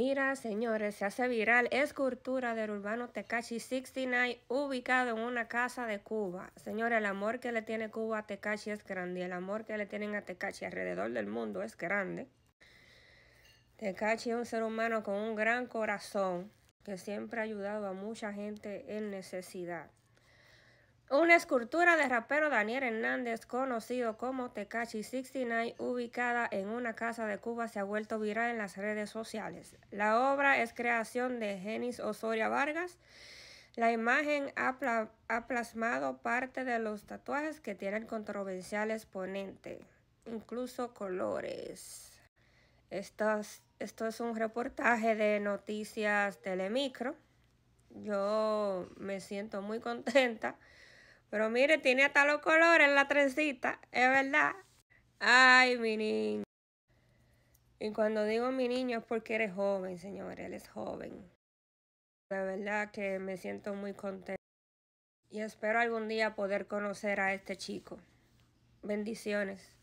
Mira, señores, se hace viral escultura del urbano Tecachi 69 ubicado en una casa de Cuba. Señores, el amor que le tiene Cuba a Tecachi es grande. El amor que le tienen a Tecachi alrededor del mundo es grande. Tecachi es un ser humano con un gran corazón que siempre ha ayudado a mucha gente en necesidad. Una escultura de rapero Daniel Hernández, conocido como Tekachi 69, ubicada en una casa de Cuba, se ha vuelto viral en las redes sociales. La obra es creación de Genis Osoria Vargas. La imagen ha, plasmado parte de los tatuajes que tienen el controversial exponente, incluso colores. esto es un reportaje de Noticias Telemicro. Yo me siento muy contenta pero mire, tiene hasta los colores en la trencita, es verdad. Ay, mi niño. Y cuando digo mi niño es porque eres joven, señores, él es joven. de verdad que me siento muy contenta. Y espero algún día poder conocer a este chico. Bendiciones.